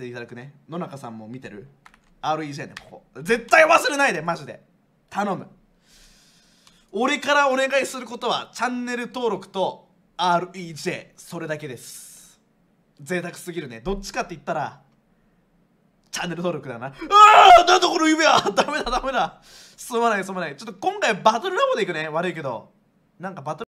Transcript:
ていただくね野中さんも見てる REJ ねここ絶対忘れないでマジで頼む俺からお願いすることはチャンネル登録と REJ それだけです贅沢すぎるねどっちかって言ったらチャンネル登録だなああなんだこの夢は ダメだダメだすまないすまないちょっと今回バトルラボでいくね悪いけどなんかバトル